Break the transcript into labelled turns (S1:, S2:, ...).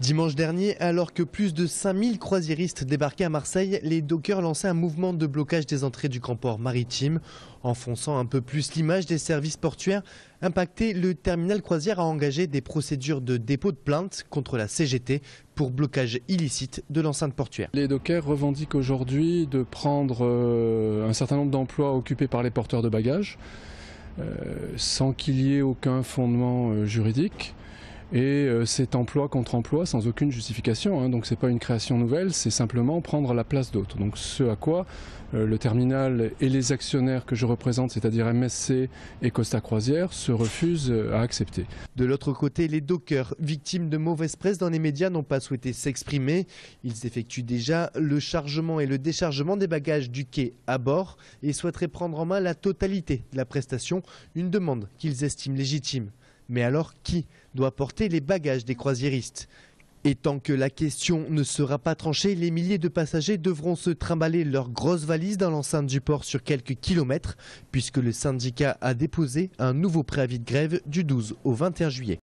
S1: Dimanche dernier, alors que plus de 5000 croisiéristes débarquaient à Marseille, les dockers lançaient un mouvement de blocage des entrées du grand port maritime, enfonçant un peu plus l'image des services portuaires. impactés, le terminal croisière a engagé des procédures de dépôt de plainte contre la CGT pour blocage illicite
S2: de l'enceinte portuaire. Les dockers revendiquent aujourd'hui de prendre euh, un certain nombre d'emplois occupés par les porteurs de bagages, euh, sans qu'il y ait aucun fondement euh, juridique. Et euh, cet emploi contre emploi sans aucune justification, hein, donc n'est pas une création nouvelle, c'est simplement prendre la place d'autres. Donc ce à quoi euh, le terminal et les actionnaires que je représente, c'est-à-dire MSC et Costa Croisière, se refusent euh, à accepter. De l'autre côté, les dockers, victimes de mauvaise presse dans les médias, n'ont pas souhaité s'exprimer.
S1: Ils effectuent déjà le chargement et le déchargement des bagages du quai à bord et souhaiteraient prendre en main la totalité de la prestation, une demande qu'ils estiment légitime. Mais alors qui doit porter les bagages des croisiéristes et tant que la question ne sera pas tranchée, les milliers de passagers devront se trimballer leurs grosses valises dans l'enceinte du port sur quelques kilomètres, puisque le syndicat a déposé un nouveau préavis de grève du 12 au 21 juillet.